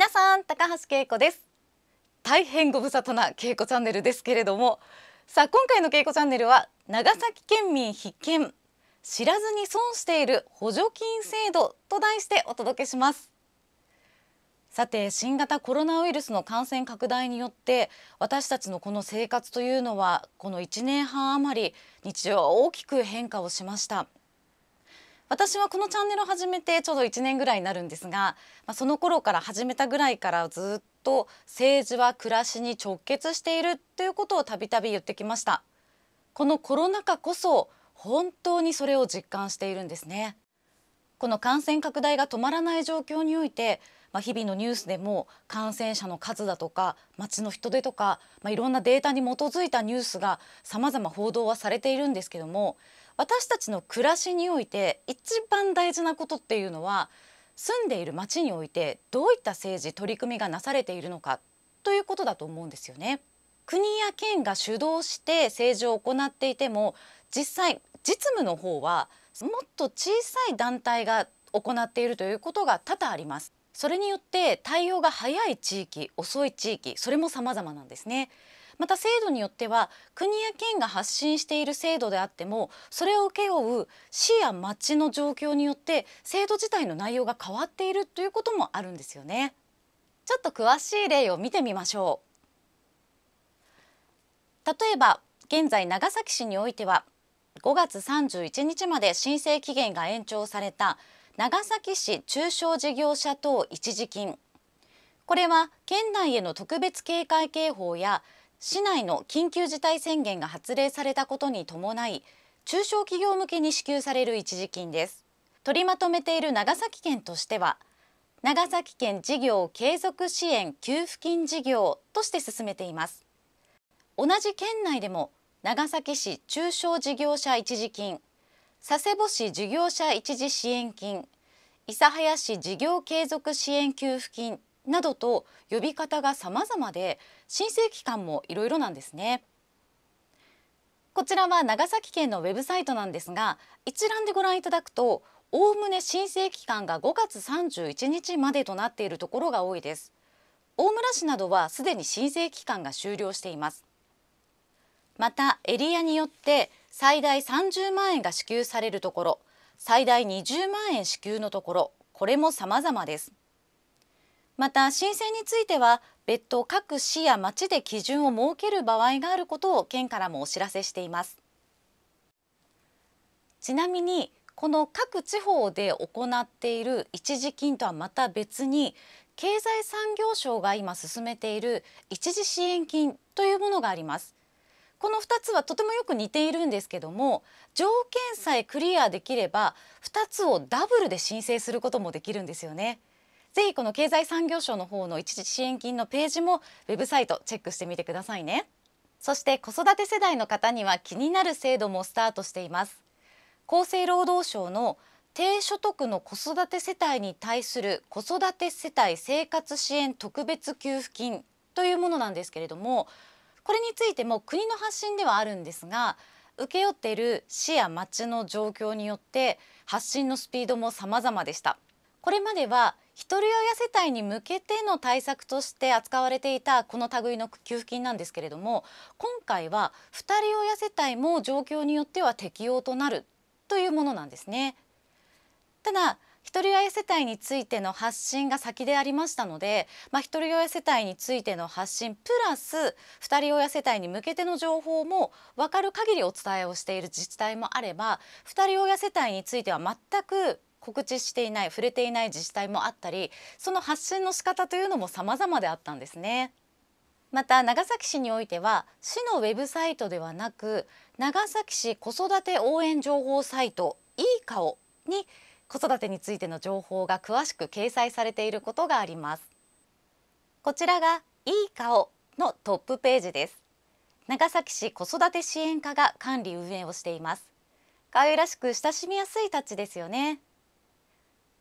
皆さん高橋恵子です大変ご無沙汰な恵子チャンネルですけれどもさあ今回の恵子チャンネルは長崎県民必見知らずに損している補助金制度と題してお届けしますさて新型コロナウイルスの感染拡大によって私たちのこの生活というのはこの1年半余り日常は大きく変化をしました私はこのチャンネルを始めてちょうど1年ぐらいになるんですが、まあ、その頃から始めたぐらいからずっと政治は暮らしに直結しているということをたびたび言ってきましたこのコロナ禍こそ本当にそれを実感しているんですねこの感染拡大が止まらない状況においてまあ、日々のニュースでも感染者の数だとか街の人出とか、まあ、いろんなデータに基づいたニュースがさまざま報道はされているんですけども私たちの暮らしにおいて一番大事なことっていうのは住んでいる町においてどういった政治取り組みがなされているのかということだと思うんですよね。国や県が主導して政治を行っていても実際実務の方はもっと小さい団体が行っているということが多々あります。それによって対応が早い地域遅い地域それも様々なんですねまた制度によっては国や県が発信している制度であってもそれを請け負う市や町の状況によって制度自体の内容が変わっているということもあるんですよね。ちょっと詳しい例を見てみましょう。例えば現在長崎市においては5月31日まで申請期限が延長された長崎市中小事業者等一時金これは県内への特別警戒警報や市内の緊急事態宣言が発令されたことに伴い中小企業向けに支給される一時金です取りまとめている長崎県としては長崎県事業継続支援給付金事業として進めています同じ県内でも長崎市中小事業者一時金佐世保市事業者一時支援金諫早市事業継続支援給付金などと呼び方が様々で申請期間もいろいろなんですね。こちらは長崎県のウェブサイトなんですが一覧でご覧いただくとおおむね申請期間が5月31日までとなっているところが多いです大村市などはすでに申請期間が終了していますまたエリアによって最大30万円が支給されるところ最大20万円支給のところこれも様々ですまた申請については別途各市や町で基準を設ける場合があることを県からもお知らせしていますちなみにこの各地方で行っている一時金とはまた別に経済産業省が今進めている一時支援金というものがありますこの2つはとてもよく似ているんですけども条件さえクリアできれば2つをダブルで申請することもできるんですよねぜひこの経済産業省の方の一時支援金のページもウェブサイトチェックしてみてくださいねそして子育て世代の方には気になる制度もスタートしています厚生労働省の低所得の子育て世帯に対する子育て世帯生活支援特別給付金というものなんですけれどもこれについても国の発信ではあるんですが請け負っている市や町の状況によって発信のスピードも様々でしたこれまではひとり親世帯に向けての対策として扱われていたこの類の給付金なんですけれども今回は2人親世帯も状況によっては適用となるというものなんですね。ただひ人親世帯についての発信が先でありましたので、まあ、ひと親世帯についての発信プラス2人親世帯に向けての情報も分かる限りお伝えをしている自治体もあれば2人親世帯については全く告知していない触れていない自治体もあったりその発信の仕方というのも様々であったんですね。また長崎市においては市のウェブサイトではなく長崎市子育て応援情報サイト「いい顔」に子育てについての情報が詳しく掲載されていることがありますこちらが「いい顔」のトップページです長崎市子育て支援課が管理運営をしています可愛らしく親しみやすいタッチですよね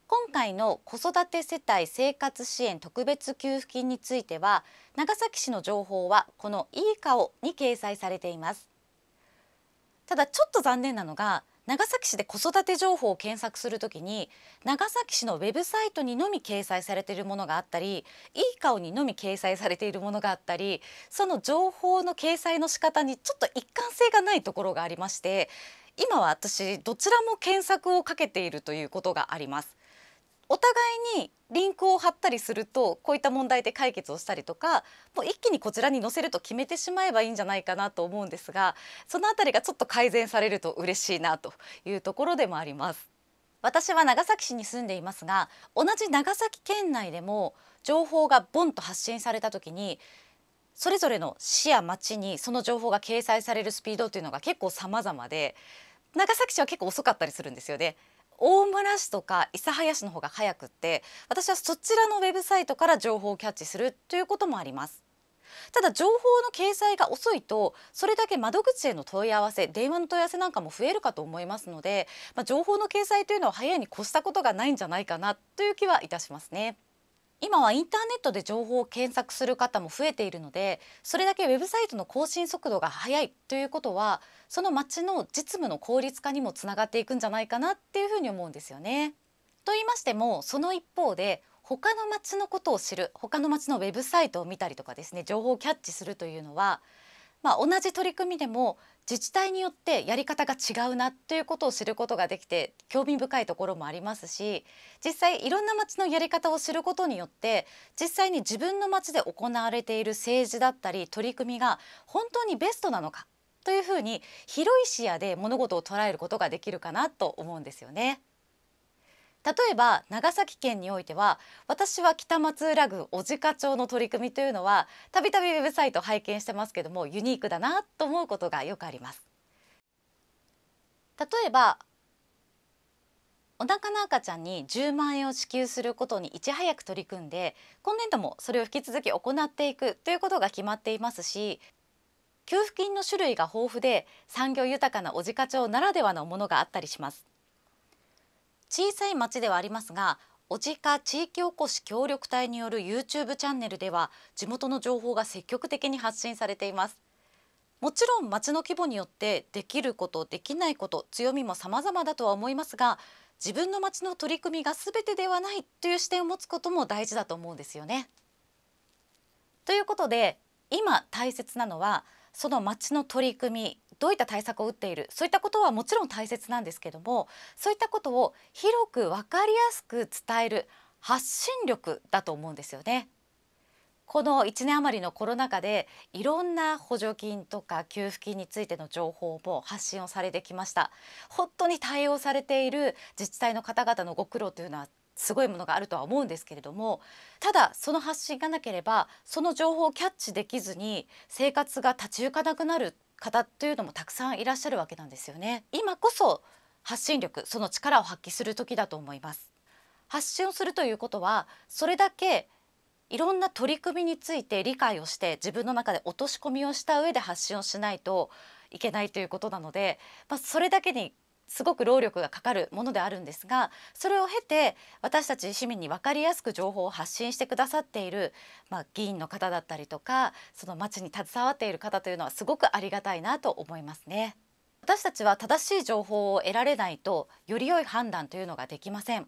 今回の子育て世帯生活支援特別給付金については長崎市の情報はこの「いい顔」に掲載されていますただちょっと残念なのが長崎市で子育て情報を検索するときに長崎市のウェブサイトにのみ掲載されているものがあったりいい顔にのみ掲載されているものがあったりその情報の掲載の仕方にちょっと一貫性がないところがありまして今は私どちらも検索をかけているということがありますお互いにリンクを貼ったりするとこういった問題で解決をしたりとかもう一気にこちらに載せると決めてしまえばいいんじゃないかなと思うんですがそのあたりがちょっと改善されると嬉しいなというところでもあります。私は長崎市に住んでいますが同じ長崎県内でも情報がボンと発信された時にそれぞれの市や町にその情報が掲載されるスピードというのが結構様々で長崎市は結構遅かったりするんですよね。大村市とか諫早市の方が早くって私はそちらのウェブサイトから情報をキャッチするということもありますただ情報の掲載が遅いとそれだけ窓口への問い合わせ電話の問い合わせなんかも増えるかと思いますので、まあ、情報の掲載というのは早いに越したことがないんじゃないかなという気はいたしますね。今はインターネットで情報を検索する方も増えているのでそれだけウェブサイトの更新速度が速いということはその町の実務の効率化にもつながっていくんじゃないかなっていうふうに思うんですよね。と言いましてもその一方で他の町のことを知る他の町のウェブサイトを見たりとかですね情報をキャッチするというのはまあ、同じ取り組みでも自治体によってやり方が違うなということを知ることができて興味深いところもありますし実際いろんな町のやり方を知ることによって実際に自分の町で行われている政治だったり取り組みが本当にベストなのかというふうに広い視野で物事を捉えることができるかなと思うんですよね。例えば長崎県においては私は北松浦郡小鹿町の取り組みというのはたびたびウェブサイト拝見してますけどもユニークだなと思うことがよくあります。例えばお腹の赤ちゃんに10万円を支給することにいち早く取り組んで今年度もそれを引き続き行っていくということが決まっていますし給付金の種類が豊富で産業豊かな小鹿町ならではのものがあったりします。小さい町ではありますがおじか地域おこし協力隊による YouTube チャンネルでは地元の情報が積極的に発信されていますもちろん町の規模によってできることできないこと強みも様々だとは思いますが自分の町の取り組みが全てではないという視点を持つことも大事だと思うんですよね。ということで今大切なのはその町の取り組みどういった対策を打っているそういったことはもちろん大切なんですけどもそういったことを広く分かりやすく伝える発信力だと思うんですよね。この1年余りのコロナ禍でいろんな補助金とか給付金についての情報も発信をされてきました本当に対応されている自治体の方々のご苦労というのはすごいものがあるとは思うんですけれどもただその発信がなければその情報をキャッチできずに生活が立ち行かなくなる方というのもたくさんいらっしゃるわけなんですよね今こそ発信力その力を発揮する時だと思います発信をするということはそれだけいろんな取り組みについて理解をして自分の中で落とし込みをした上で発信をしないといけないということなので、まあ、それだけにすごく労力がかかるものであるんですがそれを経て私たち市民に分かりやすく情報を発信してくださっている、まあ、議員の方だったりとかその町に携わっている方というのはすごくありがたいなと思いますね。私たちは正しい情報を得られないとより良い判断というのができません。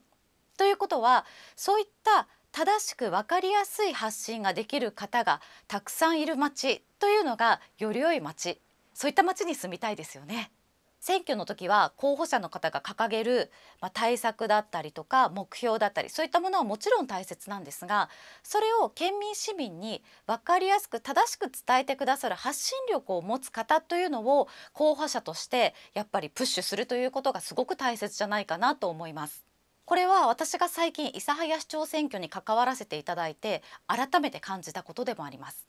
ということはそういった正しく分かりやすい発信ができる方がたくさんいる町というのがより良い町そういった町に住みたいですよね。選挙の時は候補者の方が掲げる、まあ、対策だったりとか目標だったりそういったものはもちろん大切なんですがそれを県民市民に分かりやすく正しく伝えてくださる発信力を持つ方というのを候補者としてやっぱりプッシュするということがすごく大切じゃないかなと思います。これは私が最近諫早市長選挙に関わらせていただいて改めて感じたことでもあります。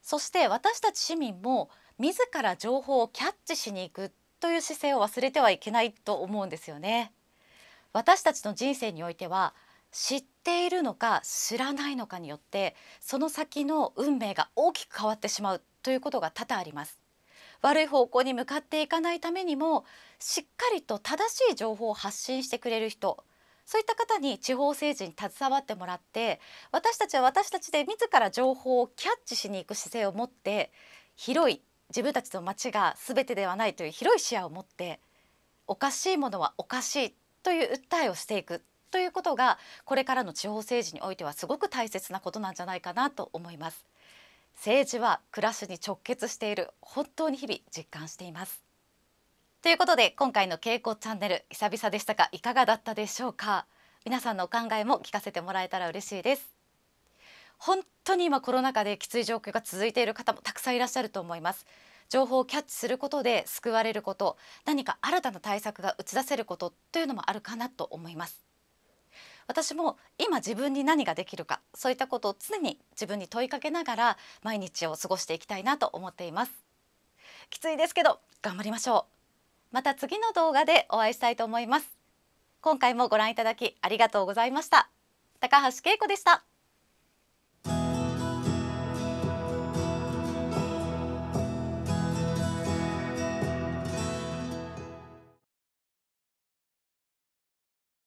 そして私たち市民も自ら情報をキャッチしに行くという姿勢を忘れてはいけないと思うんですよね私たちの人生においては知っているのか知らないのかによってその先の運命が大きく変わってしまうということが多々あります悪い方向に向かっていかないためにもしっかりと正しい情報を発信してくれる人そういった方に地方政治に携わってもらって私たちは私たちで自ら情報をキャッチしに行く姿勢を持って広い自分たちの町が全てではないという広い視野を持っておかしいものはおかしいという訴えをしていくということがこれからの地方政治においてはすごく大切なことなんじゃないかなと思います政治は暮らしに直結している本当に日々実感していますということで今回の稽古チャンネル久々でしたがいかがだったでしょうか皆さんのお考えも聞かせてもらえたら嬉しいです本当に今コロナ禍できつい状況が続いている方もたくさんいらっしゃると思います情報をキャッチすることで救われること何か新たな対策が打ち出せることというのもあるかなと思います私も今自分に何ができるかそういったことを常に自分に問いかけながら毎日を過ごしていきたいなと思っていますきついですけど頑張りましょうまた次の動画でお会いしたいと思います今回もご覧いただきありがとうございました高橋恵子でした